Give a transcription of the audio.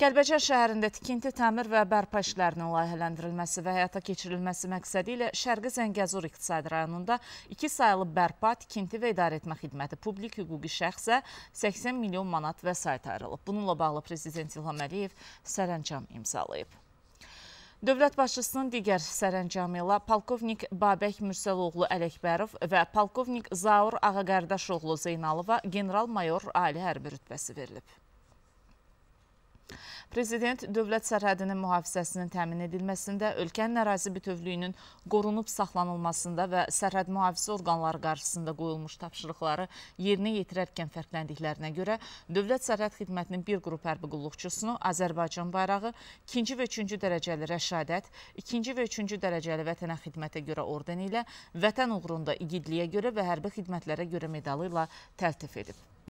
Kəlbəcər şəhərində tikinti, təmir və bərpa işlərinin layihələndirilməsi və həyata keçirilməsi məqsədi ilə Şərqi Zəngəzur iqtisadi rayonunda 2 saylı bərpa, tikinti və idarəetmə xidməti publik hüquqi şəxsə 80 milyon manat vəsait ayrılıb. Bununla bağlı Prezident İlham Əliyev sərəncam imzalayıb. Dövlət başçısının digər sərəncamı ilə Palkovnik Babək Mürsəloğlu Ələkbərov və Palkovnik Zaur Ağaqardaşoğlu Zeynalova general-mayor ali hərbi rütbəsi verilib. Prezident dövlət sərhədinin mühafizəsinin təmin edilməsində, ölkənin ərazi bütövlüyünün qorunub saxlanılmasında və sərhəd mühafizə orqanları qarşısında qoyulmuş tapşırıqları yerinə yetirərkən fərqləndiklərinə görə dövlət sərhəd xidmətinin bir qrup hərbi qulluqçusunu Azərbaycan bayrağı, 2-ci və 3-cü dərəcəli rəşadət, 2-ci və 3-cü dərəcəli vətənə xidmətə görə ordeni ilə, vətən uğrunda igidliyə görə və hərbi xidmətlərə görə medalı ilə təltif edib.